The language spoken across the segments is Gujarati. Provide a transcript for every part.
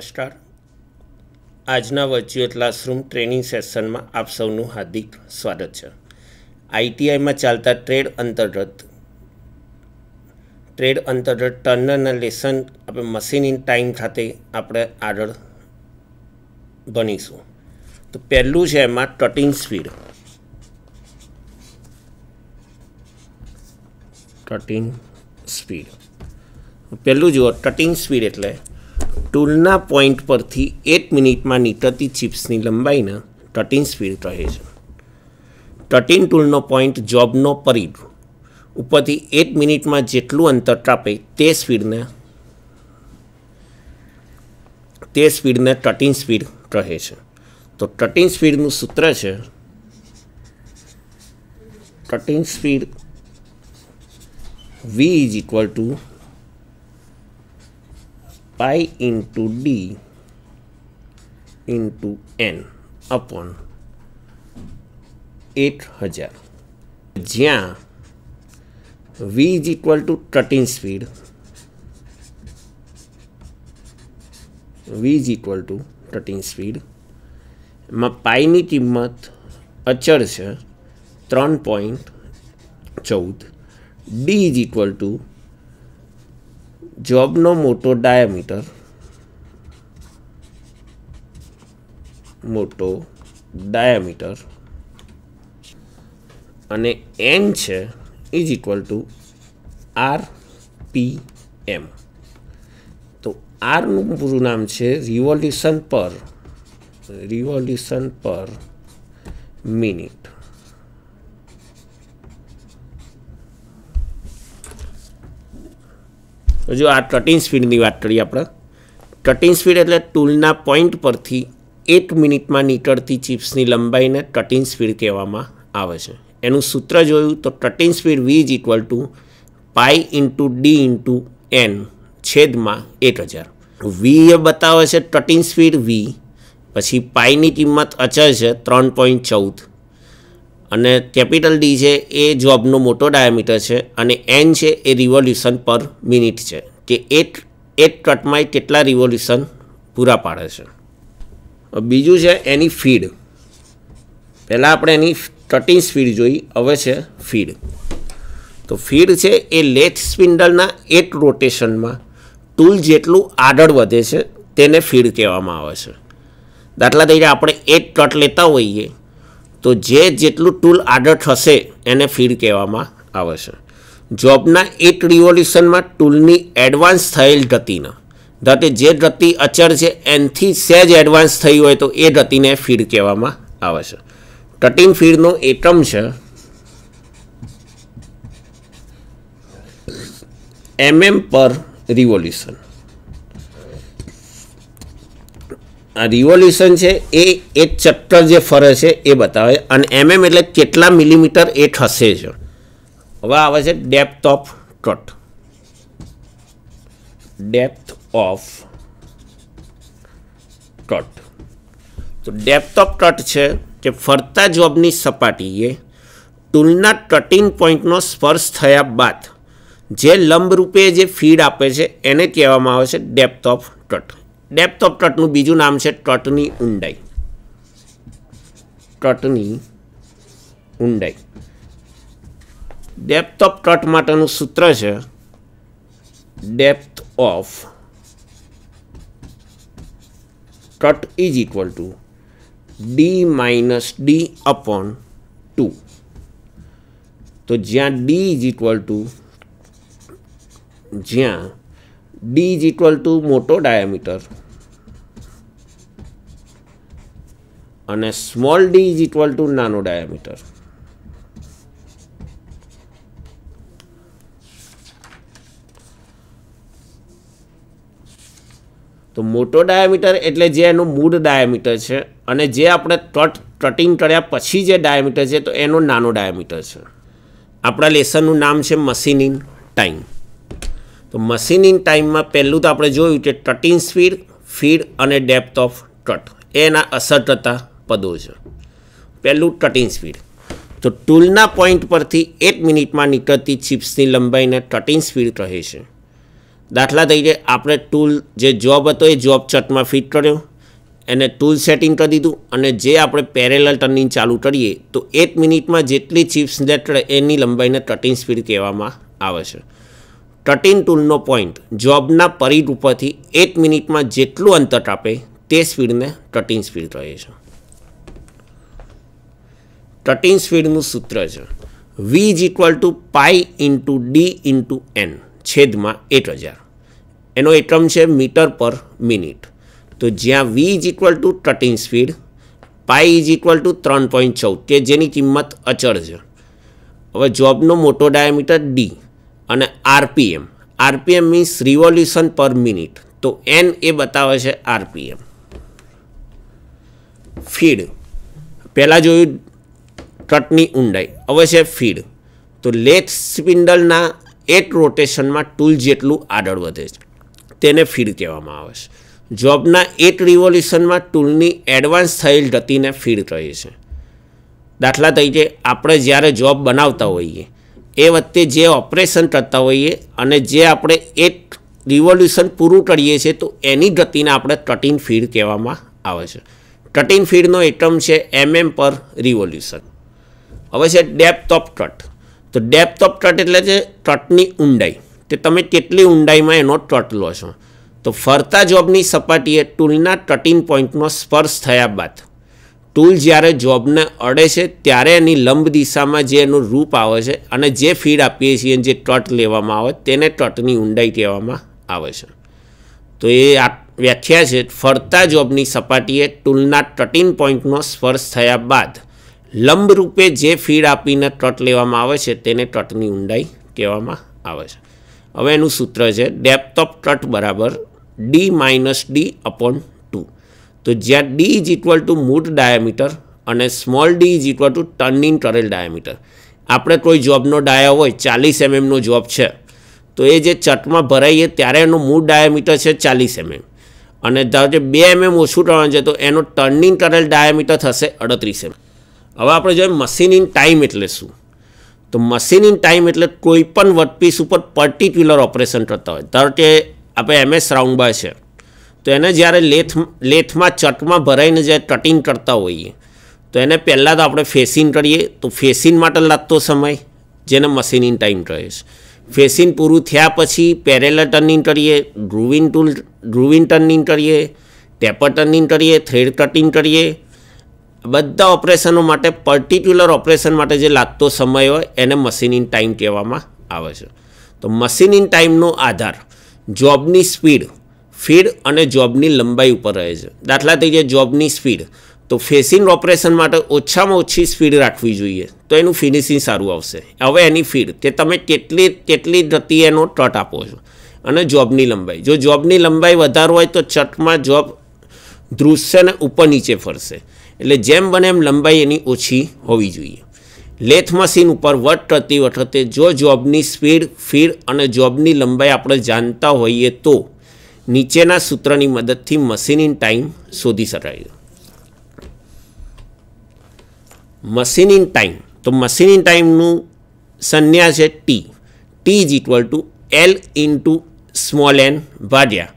નમસ્કાર આજના વર્ચ્યુઅલ ક્લાસરૂમ ટ્રેનિંગ સેશનમાં આપ સૌનું હાર્દિક સ્વાગત છે આઈટીઆઈમાં ચાલતા ટ્રેડ અંતર્ગત ટ્રેડ અંતર્ગત ટર્નરના લેસન આપણે મશીન ઇન ટાઈમ ખાતે આપણે આગળ ભણીશું તો પહેલું છે એમાં કટિંગ સ્પીડ કટિંગ સ્પીડ પહેલું જુઓ કટિંગ સ્પીડ એટલે ટૂલના પોઈન્ટ પરથી એક મિનિટમાં નીકળતી ચિપ્સની લંબાઈને ટટિન સ્પીડ કહે છે ટટિન ટૂલનો પોઈન્ટ જોબનો પરિઘ ઉપરથી એક મિનિટમાં જેટલું અંતર કાપે તે સ્પીડને તે સ્પીડને ટટિન સ્પીડ કહે છે તો ટટિન સ્પીડનું સૂત્ર છે cutting speed V is equal to pi into d into n upon એટ હજાર જ્યાં V is equal to thirteen speed V is equal to thirteen speed એમાં પાઈની કિંમત અચળ છે ત્રણ પોઈન્ટ ચૌદ ડી ઇઝ ઇક્વલ ટુ જોબનો મોટો ડાયામીટર મોટો ડાયામીટર અને એન છે is equal to R P M તો આરનું પૂરું નામ છે રિવોલ્યુશન પર રિવોલ્યુશન પર મિનિટ તો જો આ ટટિંગ સ્પીડની વાત કરીએ આપણે ટટિંગ સ્પીડ એટલે ટૂલના પોઈન્ટ પરથી એક મિનિટમાં નીકળતી ચિપ્સની લંબાઈને ટટિંગ સ્પીડ કહેવામાં આવે છે એનું સૂત્ર જોયું તો cutting speed V is equal to pi into D into N છેદમાં એક હજાર વી એ બતાવે છે ટટિંગ સ્પીડ વી પછી પાઈની કિંમત અચળ છે ત્રણ પોઈન્ટ ચૌદ અને કેપિટલ ડી છે એ જોબનો મોટો ડાયામીટર છે અને એન છે એ રિવોલ્યુશન પર મિનિટ છે કે એક એક ટ્રટમાંય કેટલા રિવોલ્યુશન પૂરા પાડે છે બીજું છે એની ફીડ પહેલાં આપણે એની કટિંગ સ્પીડ જોઈ હવે છે ફીડ તો ફીડ છે એ લેથ સ્પિન્ડલના એક રોટેશનમાં ટૂલ જેટલું આગળ વધે છે તેને ફીડ કહેવામાં આવે છે દાખલા તરીકે આપણે એક કટ લેતા હોઈએ તો જે જેટલું ટૂલ આડર હશે એને ફીડ કહેવામાં આવે છે જોબના એટ રિવોલ્યુશનમાં ટૂલની એડવાન્સ થયેલ ગતિના ધાતે જે ગતિ અચર છે એનથી સહેજ એડવાન્સ થઈ હોય તો એ ગતિને ફીડ કહેવામાં આવે છે કટિંગ ફીડનો એકમ છે એમએમ પર રિવોલ્યુશન આ રિવોલ્યુશન છે એ એ ચક્કર જે ફરે છે એ બતાવે અને એમએમ એટલે કેટલા મિલીમીટર એ ઠસે છે હવે આવે છે depth of cut depth of cut તો ડેપ્થ ઓફ કટ છે કે ફરતા જોબની સપાટીએ ટૂલના કટિંગ પોઈન્ટનો સ્પર્શ થયા બાદ જે લંબરૂપે જે ફીડ આપે છે એને કહેવામાં આવે છે ડેપ્થ ઓફ કટ ડેપ્થ ઓફ ટટનું બીજું નામ છે ટટની ઊંડાઈ ટટની ઊંડાઈ ડેપ્થ ઓફ ટટ માટેનું સૂત્ર છે depth of cut is equal to D minus D upon two તો જ્યાં ડી ઇઝ ઇક્વલ ટુ જ્યાં ડી ઇઝ ઇક્વલ ટુ મોટો ડાયામીટર અને small D is equal to નાનો ડાયામીટર તો મોટો ડાયામીટર એટલે જે એનું મૂળ ડાયામીટર છે અને જે આપણે કટ કટિંગ કર્યા પછી જે ડાયામીટર છે તો એનો નાનો ડાયામીટર છે આપણા લેસનનું નામ છે મશીનિંગ ટાઈમ તો મશીનિંગ ટાઈમમાં પહેલું તો આપણે જોયું કે કટિંગ સ્પીડ ફીડ અને ડેપ્થ ઓફ ટ્રટ એના અસર કરતા પદો છે પહેલું ટટિંગ સ્પીડ તો ટૂલના પોઈન્ટ પરથી એક મિનિટમાં નીકળતી ચિપ્સની લંબાઈને ટટિંગ સ્પીડ કહે છે દાખલા તરીકે આપણે ટૂલ જે જોબ હતો એ જોબ ચટમાં ફિટ કર્યો એને ટૂલ સેટિંગ કરી દીધું અને જે આપણે પેરેલલ ટર્નિંગ ચાલુ કરીએ તો એક મિનિટમાં જેટલી ચિપ્સ લેટરે એની લંબાઈને ટટિંગ સ્પીડ કહેવામાં આવે છે ટટિંગ ટૂલનો પોઈન્ટ જોબના પરિઘ ઉપરથી એક મિનિટમાં જેટલું અંતર કાપે તે સ્પીડને ટટિંગ સ્પીડ કહે છે ટટિંગ સ્પીડનું સૂત્ર છે V is equal to pi into D into N છેદમાં એટ હજાર એનો એકમ છે મીટર પર મિનિટ તો જ્યાં V is equal to cutting speed pi is equal to ત્રણ પોઈન્ટ ચૌદ કે જેની કિંમત અચળ છે હવે જોબનો મોટો ડાયામીટર ડી અને R P M R P M means revolution per minute તો એન એ બતાવે છે આરપીએમ ફીડ પહેલાં જોયું ટ્રટની ઊંડાઈ અવશ્ય ફીડ તો લેથ સ્પિન્ડલના એટ રોટેશનમાં ટૂલ જેટલું આગળ વધે છે તેને ફીડ કહેવામાં આવે છે જોબના એટ રિવોલ્યુશનમાં ટૂલની એડવાન્સ થયેલ ગતિને ફીડ કહે છે દાખલા તરીકે આપણે જ્યારે જોબ બનાવતા હોઈએ એ વખતે જે ઓપરેશન કરતા હોઈએ અને જે આપણે એક રિવોલ્યુશન પૂરું કરીએ છીએ તો એની ગતિને આપણે કટિંગ ફીડ કહેવામાં આવે છે કટિંગ ફીડનો એકમ છે એમએમ પર રિવોલ્યુશન હવે છે ડેપ્થ ઓફ ટ્રટ તો ડેપ્થ ઓફ ટ્રટ એટલે છે ટ્રટની ઊંડાઈ તે તમે કેટલી ઊંડાઈમાં એનો ટ્રટ લો છો તો ફરતા જોબની સપાટીએ ટૂલના ટટિંગ પોઈન્ટનો સ્પર્શ થયા બાદ ટૂલ જ્યારે જોબને અડે છે ત્યારે એની લંબ દિશામાં જે એનું રૂપ આવે છે અને જે ફીડ આપીએ છીએ જે ટટ લેવામાં આવે તેને ટટની ઊંડાઈ કહેવામાં આવે છે તો એ આ વ્યાખ્યા છે ફરતા જોબની સપાટીએ ટૂલના ટટિંગ પોઈન્ટનો સ્પર્શ થયા બાદ લંબરૂપે જે ફીડ આપીને તટ લેવામાં આવે છે તેને ટટની ઊંડાઈ કહેવામાં આવે છે હવે એનું સૂત્ર છે ડેપ્થ ઓફ તટ બરાબર D minus D upon two તો જ્યાં ડી ઇઝ ઇક્વલ ટુ મૂડ ડાયામીટર અને small D is equal to turning ટરેલ ડાયામીટર આપણે કોઈ જોબનો ડાયા હોય ચાલીસ એમએમનો mm જોબ છે તો એ જે ચટમાં ભરાઈએ ત્યારે એનો મૂળ ડાયામીટર છે ચાલીસ એમએમ mm. અને ધારો કે બે એમએમ mm ઓછું ટર્ન છે તો એનો ટર્નિંગ ટરેલ ડાયામીટર થશે અડત્રીસ એમએમ હવે આપણે જોઈએ મશીન ઇન ટાઈમ એટલે શું તો મશીન ઇન ટાઈમ એટલે કોઈ પણ વર્કપીસ ઉપર પર્ટિક્યુલર ઓપરેશન કરતા હોય ધારો કે આપણે એમએસ રાઉન્ડબા છે તો એને જ્યારે લેથ લેથમાં ચટમાં ભરાઈને જ્યારે કટિંગ કરતા હોઈએ તો એને પહેલાં તો આપણે ફેસિંગ કરીએ તો ફેસિંગ માટે લાગતો સમય જેને મશીન ઇન ટાઈમ કહે છે ફેસિંગ પૂરું થયા પછી પેરેલર ટર્નિંગ કરીએ ગ્રુવિંગ ટૂલ ગ્રુવિંગ ટર્નિંગ કરીએ ટેપર ટર્નિંગ કરીએ થ્રેડ કટિંગ કરીએ બધા ઓપરેશનો માટે પર્ટિક્યુલર ઓપરેશન માટે જે લાગતો સમય હોય એને મશીન ઇન ટાઈમ કહેવામાં આવે છે તો મશીન ઇન ટાઈમનો આધાર જોબની સ્પીડ ફીડ અને જોબની લંબાઈ ઉપર રહે છે દાખલા તરીકે જોબની સ્પીડ તો ફેસિંગ ઓપરેશન માટે ઓછામાં ઓછી સ્પીડ રાખવી જોઈએ તો એનું ફિનિશિંગ સારું આવશે હવે એની ફીડ કે તમે કેટલી કેટલી ગતિ એનો ટટ આપો છો અને જોબની લંબાઈ જો જોબની લંબાઈ વધારે હોય તો ચટમાં જોબ ને ઉપર નીચે ફરશે એટલે જેમ બને એમ લંબાઈ એની ઓછી હોવી જોઈએ લેથ મશીન ઉપર વટ રચતી વખતે જો જોબની સ્પીડ ફીડ અને જોબની લંબાઈ આપણે જાણતા હોઈએ તો નીચેના સૂત્રની મદદથી મશીન ઇન ટાઈમ શોધી શકાય મશીન ઇન ટાઈમ તો મશીનિંગ ટાઈમનું સંજ્ઞા છે T T is equal to L into small N ભાગ્યા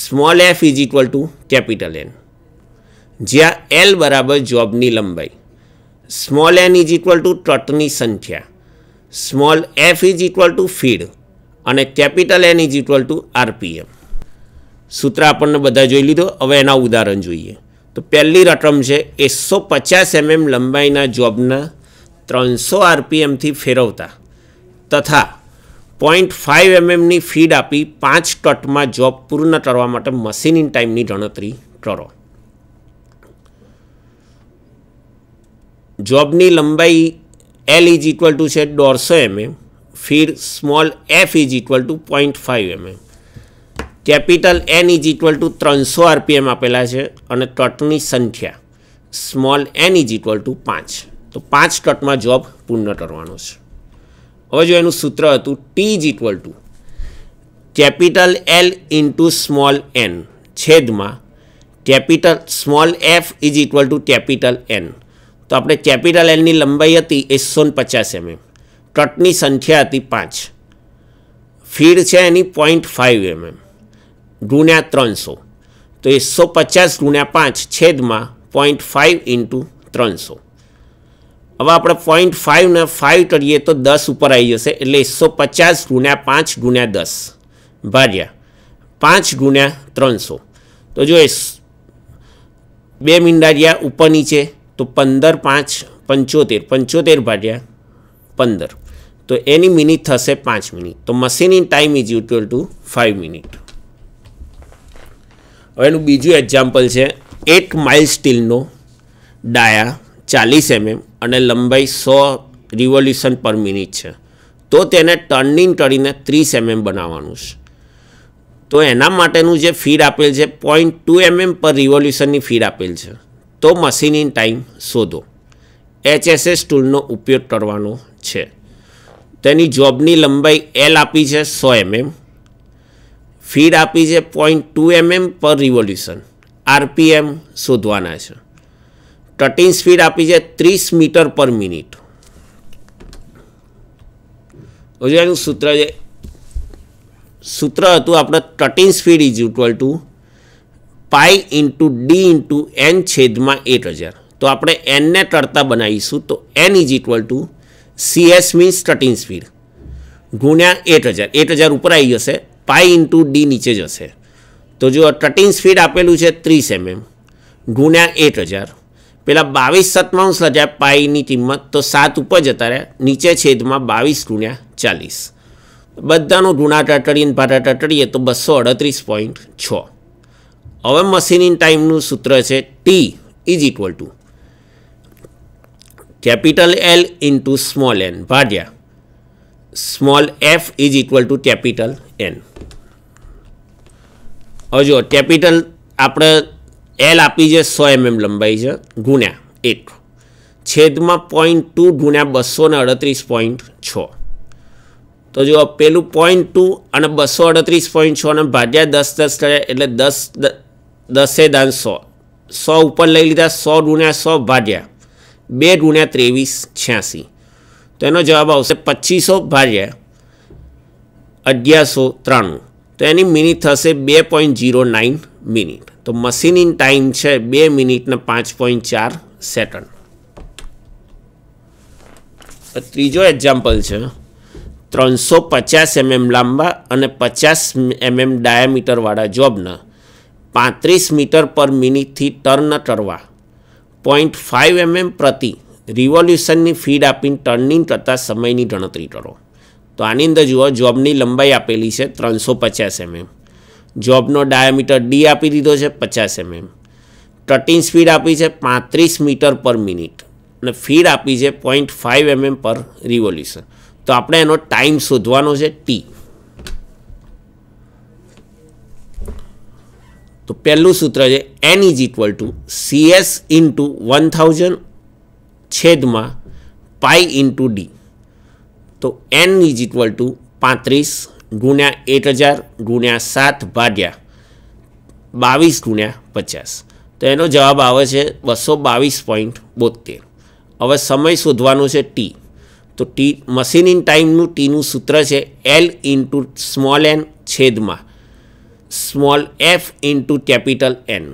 small F is equal to capital N જ્યાં એલ બરાબર જોબની લંબાઈ small N is equal to ટ્રટની સંખ્યા small F is equal to feed અને capital N is equal to R P M સૂત્ર આપણને બધા જોઈ લીધો હવે એના ઉદાહરણ જોઈએ તો પહેલી રકમ છે એકસો પચાસ એમએમ લંબાઈના જોબના ત્રણસો આરપીએમથી ફેરવતા તથા પોઈન્ટ ફાઇવ એમએમની ફીડ આપી પાંચ ટટમાં જોબ પૂર્ણ કરવા માટે મશીન ટાઈમની ગણતરી કરો જોબની લંબાઈ એલ ઇઝ ઇક્વલ ટુ છે દોઢસો એમએમ ફિર small F is equal to point five M M capital N is equal to ત્રણસો આરપીએમ આપેલા છે અને ટટની સંખ્યા small N is equal to પાંચ તો પાંચ કટમાં જોબ પૂર્ણ કરવાનો છે હવે જો એનું સૂત્ર હતું T is equal to capital L into small N છેદમાં capital small F is equal to capital N તો આપણે કેપિટલ એલની લંબાઈ હતી એ ને પચાસ એમએમ mm. કટની સંખ્યા હતી પાંચ ફીડ છે એની પોઈન્ટ ફાઇવ એમએમ ગુણ્યા ત્રણસો તો એ પચાસ ગુણ્યા પાંચ છેદમાં પોઈન્ટ ફાઇવ ઇન્ટુ ત્રણસો હવે આપણે પોઈન્ટ ફાઇવને ફાઇવ કરીએ તો દસ ઉપર આવી જશે એટલે એકસો પચાસ ગુણ્યા પાંચ ગુણ્યા દસ ભાગ્યા પાંચ ગુણ્યા ત્રણસો તો જો એ બે મીંડા ગયા ઉપર નીચે તો પંદર પાંચ પંચોતેર પંચોતેર ભાગ્યા પંદર તો એની મિનિટ થશે પાંચ મિનિટ તો machine time is equal to five minute હવેનું બીજું એક્ઝામ્પલ છે એક માઇલ સ્ટીલનો ડાયા ચાલીસ એમએમ mm અને લંબાઈ સો રિવોલ્યુશન પર મિનિટ છે તો તેને ટર્નિંગ કરીને ત્રીસ એમએમ mm બનાવવાનું છે તો એના માટેનું જે ફીડ આપેલ છે પોઈન્ટ ટુ એમએમ પર રિવોલ્યુશનની ફીડ આપેલ છે તો મશીનિંગ ટાઈમ શોધો એચએસએસ ટૂલનો ઉપયોગ કરવાનો છે તેની જોબની લંબાઈ એલ આપી છે સો એમએમ ફીડ આપી છે point two M M per revolution R P M શોધવાના છે કટિંગ સ્પીડ આપી છે ત્રીસ મીટર પર મિનિટ હજુ એનું સૂત્ર છે સૂત્ર હતું આપણે cutting speed is equal to pi into D into N છેદમાં એટ હજાર તો આપણે એનને તરતા બનાવીશું તો N is equal to C S means cutting speed ગુણ્યા એટ હજાર એટ હજાર ઉપર આવી જશે પાઈ ઇન્ટુ ડી નીચે જશે તો જો ટટિંગ સ્પીડ આપેલું છે ત્રીસ એમએમ ગુણ્યા એટ હજાર પેલા બાવીસ સત્તાવંસ હજાર પાઈની કિંમત તો સાત ઉપર જતા રહ્યા નીચે છેદમાં બાવીસ ગુણ્યા ચાલીસ બધાનો ગુણાકાર કરીને ભાટાટા કરીએ તો બસો અડત્રીસ પોઈન્ટ છ હવે મશીન ઇન ટાઈમનું સૂત્ર છે T is equal to capital L into small N ભાગ્યા small F is equal to capital N હવે જો કેપિટલ આપણે એલ આપી છે સો એમએમ mm લંબાઈ છે ગુણ્યા એક છેદમાં પોઈન્ટ ટુ ગુણ્યા બસો ને અડત્રીસ પોઈન્ટ છ તો જો પેલું પોઈન્ટ ટુ અને બસો અડત્રીસ પોઈન્ટ છને ભાગ્યા દસ દસ કરે એટલે દસ દસે દાન સો સો ઉપર લઈ લીધા સો ગુણ્યા સો ભાગ્યા બે ગુણ્યા ત્રેવીસ છ્યાસી તો એનો જવાબ આવશે પચીસો ભાગ્યા અગિયારસો ત્રાણું તો એની મિનિટ થશે બે પોઈન્ટ જીરો નાઇન મિનિટ તો મશીન ઇન ટાઈમ છે બે મિનિટને પાંચ પોઈન્ટ ચાર સેકન્ડ ત્રીજો એક્ઝામ્પલ છે ત્રણસો પચાસ એમએમ લાંબા અને પચાસ એમએમ ડાયામીટરવાળા જોબના પાંત્રીસ મીટર પર મિનિટથી ટર્ન કરવા પોઈન્ટ ફાઇવ એમએમ પ્રતિ રિવોલ્યુશનની ફીડ આપીને ટર્નિંગ કરતાં સમયની ગણતરી કરો તો આની અંદર જુઓ જોબની લંબાઈ આપેલી છે ત્રણસો પચાસ એમએમ mm. જોબનો ડાયામીટર ડી આપી દીધો છે પચાસ એમએમ કટિંગ સ્પીડ આપી છે પાંત્રીસ મીટર પર મિનિટ અને ફીડ આપી છે point five M M per revolution તો આપણે એનો ટાઈમ શોધવાનો છે ટી તો પહેલું સૂત્ર છે N is equal to C S into one thousand છેદમાં પાઈ ઇન્ટુ ડી તો એન ઇઝ ઇક્વલ ટુ પાંત્રીસ ગુણ્યા એક હજાર ગુણ્યા સાત ભાગ્યા બાવીસ ગુણ્યા પચાસ તો એનો જવાબ આવે છે બસો બાવીસ પોઈન્ટ બોતેર હવે સમય શોધવાનો છે ટી તો ટી મશીન ઇન ટાઈમનું ટીનું સૂત્ર છે એલ ઇન્ટુ સ્મોલ એન છેદમાં small F into capital N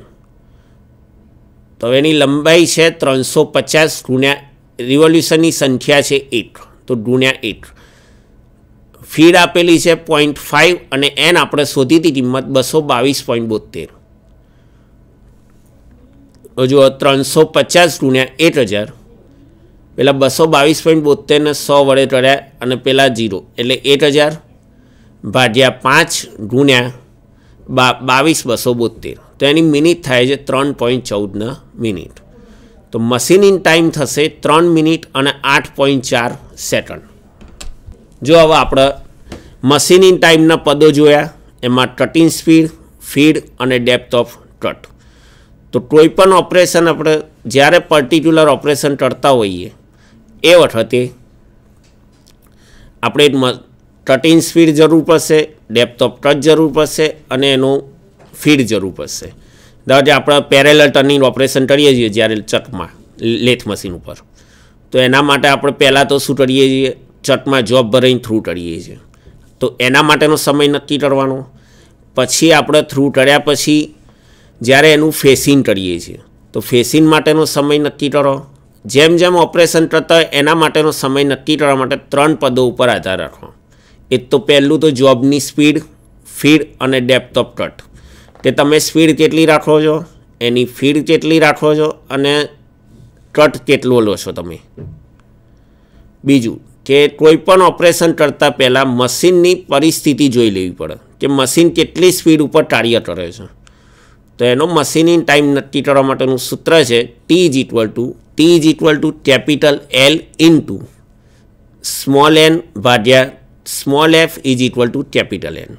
તો એની લંબાઈ છે ત્રણસો પચાસ ગુણ્યા રિવોલ્યુશનની સંખ્યા છે એક તો ગુણ્યા એક ફીડ આપેલી છે પોઈન્ટ ફાઇવ અને એન આપણે શોધી હતી કિંમત બસો બાવીસ પોઈન્ટ બોતેર જો ત્રણસો પચાસ ગુણ્યા એક હજાર પહેલાં બસો બાવીસ પોઈન્ટ બોતેરને સો વડે કર્યા અને પહેલાં જીરો એટલે એક હજાર ભાગ્યા પાંચ ગુણ્યા બા બાવીસ બસો બોતેર તો એની મિનિટ થાય છે ત્રણ પોઈન્ટ ચૌદના મિનિટ તો મશીન ઇન ટાઈમ થશે ત્રણ મિનિટ અને આઠ પોઈન્ટ ચાર સેકન્ડ જો હવે આપણે મશીન ઇન ટાઈમના પદો જોયા એમાં ટટિંગ સ્પીડ ફીડ અને ડેપ્થ ઓફ ટટ તો કોઈ પણ ઓપરેશન આપણે જ્યારે પર્ટિક્યુલર ઓપરેશન કરતા હોઈએ એ વખતે આપણે ટટિંગ સ્પીડ જરૂર પડશે ડેપથ ટચ જરૂર પડશે અને એનું ફીડ જરૂર પડશે ધારો આપણે પેરેલ ટર્નિંગ ઓપરેશન કરીએ છીએ જ્યારે ચકમાં લેથ મશીન ઉપર તો એના માટે આપણે પહેલાં તો શું કરીએ છીએ ચટમાં જોબ ભરાઈને થ્રુ ટળીએ છીએ તો એના માટેનો સમય નક્કી કરવાનો પછી આપણે થ્રુ ટળ્યા પછી જ્યારે એનું ફેસિંગ કરીએ છીએ તો ફેસિંગ માટેનો સમય નક્કી કરો જેમ જેમ ઓપરેશન કરતા એના માટેનો સમય નક્કી કરવા માટે ત્રણ પદો ઉપર આધાર રાખવા એ તો પહેલું તો જોબની સ્પીડ ફીડ અને ડેપ્થ ઓફ કટ કે તમે સ્પીડ કેટલી રાખો છો એની ફીડ કેટલી રાખો છો અને કટ કેટલો લો છો તમે બીજું કે કોઈ પણ ઓપરેશન કરતાં પહેલાં મશીનની પરિસ્થિતિ જોઈ લેવી પડે કે મશીન કેટલી સ્પીડ ઉપર કાર્ય કરે છે તો એનો મશીનિંગ ટાઈમ નક્કી કરવા માટેનું સૂત્ર છે T is equal to T is equal to capital L into small N ભાગ્યા small F is equal to capital N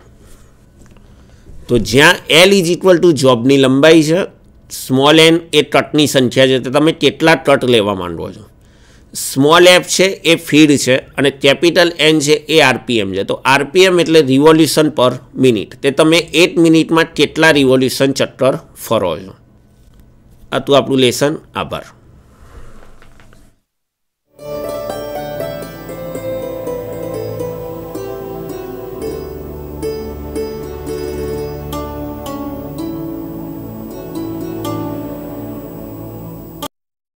તો જ્યાં એલ ઇઝ ઇક્વલ ટુ જોબની લંબાઈ છે સ્મોલ એન એ કટની સંખ્યા છે તો તમે કેટલા કટ લેવા માંડો છો સ્મોલ એફ છે એ ફીડ છે અને કેપિટલ એન છે એ આરપીએમ છે તો આરપીએમ એટલે રિવોલ્યુશન પર મિનિટ તે તમે એક મિનિટમાં કેટલા રિવોલ્યુશન ચક્કર ફરો છો આટલું આપણું લેસન આભાર